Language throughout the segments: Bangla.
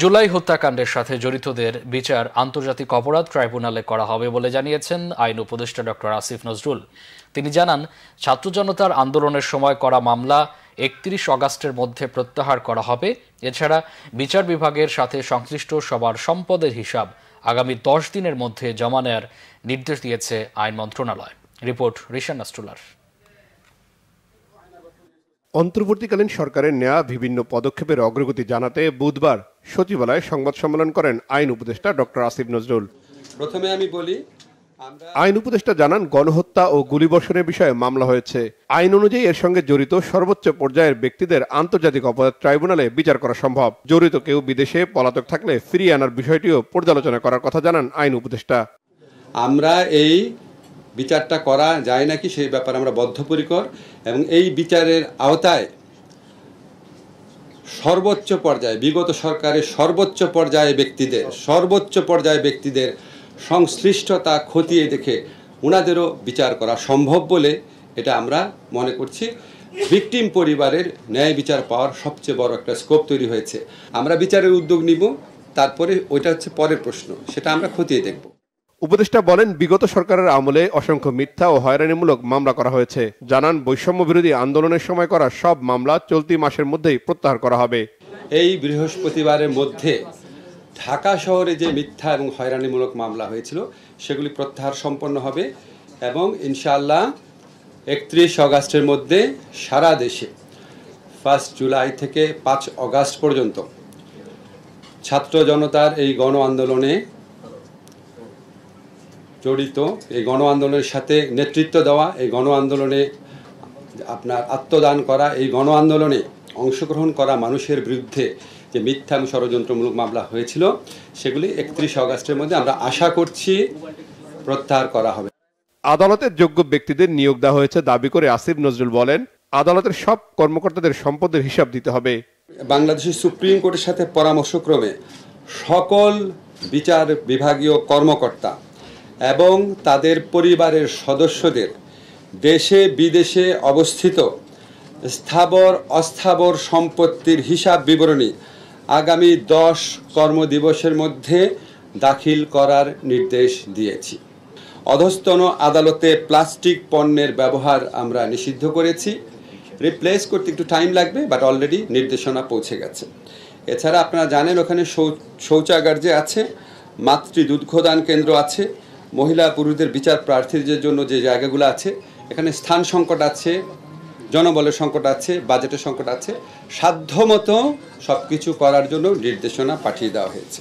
জুলাই হত্যাকাণ্ডের সাথে জড়িতদের বিচার আন্তর্জাতিক অপরাধ ট্রাইব্যুনালে করা হবে বলে জানিয়েছেন আইন উপদেষ্টা ডক্টর আসিফ নজরুল তিনি জানান ছাত্র জনতার আন্দোলনের সময় করা মামলা একত্রিশ অগাস্টের মধ্যে প্রত্যাহার করা হবে এছাড়া বিচার বিভাগের সাথে সংশ্লিষ্ট সবার সম্পদের হিসাব আগামী দশ দিনের মধ্যে জমা নেয়ার নির্দেশ দিয়েছে আইন মন্ত্রণালয় রিপোর্ট রিশান নাস্টুলার অন্তর্বর্তীকালীন সরকারের নেয়া বিভিন্ন পদক্ষেপের অগ্রগতি জানাতে বুধবার সচিবালয়ে সংবাদ সম্মেলন করেন আইন উপদেষ্টা ডক্টর আসিফ নজরুল প্রথমে আমি বলি আইন উপদেষ্টা জানান গণহত্যা ও গুলিবর্ষণের বিষয়ে মামলা হয়েছে আইন অনুযায়ী এর সঙ্গে জড়িত সর্বোচ্চ পর্যায়ের ব্যক্তিদের আন্তর্জাতিক অপরাধ ট্রাইব্যুনালে বিচার করা সম্ভব জড়িত কেউ বিদেশে পলাতক থাকলে ফিরিয়ে আনার বিষয়টিও পর্যালোচনা করার কথা জানান আইন উপদেষ্টা আমরা এই বিচারটা করা যায় নাকি সেই ব্যাপারে আমরা বদ্ধপরিকর এবং এই বিচারের আওতায় সর্বোচ্চ পর্যায়ে বিগত সরকারের সর্বোচ্চ পর্যায়ে ব্যক্তিদের সর্বোচ্চ পর্যায়ে ব্যক্তিদের সংশ্লিষ্টতা খতিয়ে দেখে ওনাদেরও বিচার করা সম্ভব বলে এটা আমরা মনে করছি ভিকটিম পরিবারের ন্যায় বিচার পাওয়ার সবচেয়ে বড় একটা স্কোপ তৈরি হয়েছে আমরা বিচারের উদ্যোগ নিব তারপরে ওইটা হচ্ছে পরের প্রশ্ন সেটা আমরা খতিয়ে দেখব উপদেষ্টা বলেন বিগত সরকারের আমলে অসংখ্য মিথ্যা ও হয়রানিমূলক মামলা করা হয়েছে জানান বৈষম্য বিরোধী আন্দোলনের সময় করা সব মামলা চলতি মাসের মধ্যেই প্রত্যাহার করা হবে এই বৃহস্পতিবারের মধ্যে ঢাকা শহরে যে মিথ্যা এবং হয়রানিমূলক মামলা হয়েছিল সেগুলি প্রত্যাহার সম্পন্ন হবে এবং ইনশাআল্লাহ একত্রিশ অগাস্টের মধ্যে সারা দেশে ফার্স্ট জুলাই থেকে পাঁচ অগাস্ট পর্যন্ত ছাত্র জনতার এই গণ আন্দোলনে জড়িত এই গণ আন্দোলনের সাথে নেতৃত্ব দেওয়া এই গণ আন্দোলনে আপনার আত্মদান করা এই গণ আন্দোলনে অংশগ্রহণ করা মানুষের বিরুদ্ধে যে মিথ্যা ষড়যন্ত্রমূলক মামলা হয়েছিল সেগুলি একত্রিশে অগাস্টের মধ্যে আমরা আশা করছি প্রত্যাহার করা হবে আদালতের যোগ্য ব্যক্তিদের নিয়োগ দেওয়া হয়েছে দাবি করে আসিফ নজরুল বলেন আদালতের সব কর্মকর্তাদের সম্পদের হিসাব দিতে হবে বাংলাদেশের সুপ্রিম কোর্টের সাথে পরামর্শক্রমে সকল বিচার বিভাগীয় কর্মকর্তা এবং তাদের পরিবারের সদস্যদের দেশে বিদেশে অবস্থিত স্থাবর অস্থাবর সম্পত্তির হিসাব বিবরণী আগামী দশ কর্মদিবসের মধ্যে দাখিল করার নির্দেশ দিয়েছি অধস্তন আদালতে প্লাস্টিক পণ্যের ব্যবহার আমরা নিষিদ্ধ করেছি রিপ্লেস করতে একটু টাইম লাগবে বাট অলরেডি নির্দেশনা পৌঁছে গেছে এছাড়া আপনারা জানেন ওখানে শৌচাগার যে আছে মাতৃ দুগ্ধদান কেন্দ্র আছে মহিলা পুরুষদের বিচার প্রার্থীদের জন্য যে জায়গাগুলো আছে এখানে স্থান সংকট আছে জনবলের সংকট আছে বাজেটের সংকট আছে সাধ্যমতো সব কিছু করার জন্য নির্দেশনা পাঠিয়ে দেওয়া হয়েছে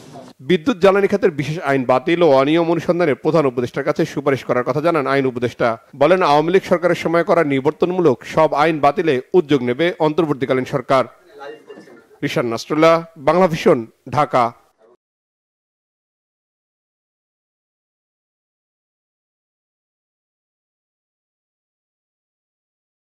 বিদ্যুৎ জ্বালানি খাতের বিশেষ আইন বাতিল ও অনিয়ম অনুসন্ধানে প্রধান উপদেষ্টার কাছে সুপারিশ করার কথা জানান আইন উপদেষ্টা বলেন আওয়ামী লীগ সরকারের সময় করা নিবর্তনমূলক সব আইন বাতিলে উদ্যোগ নেবে অন্তর্বর্তীকালীন সরকার ঋষান নাস্ট্রোলা বাংলা ভিশন ঢাকা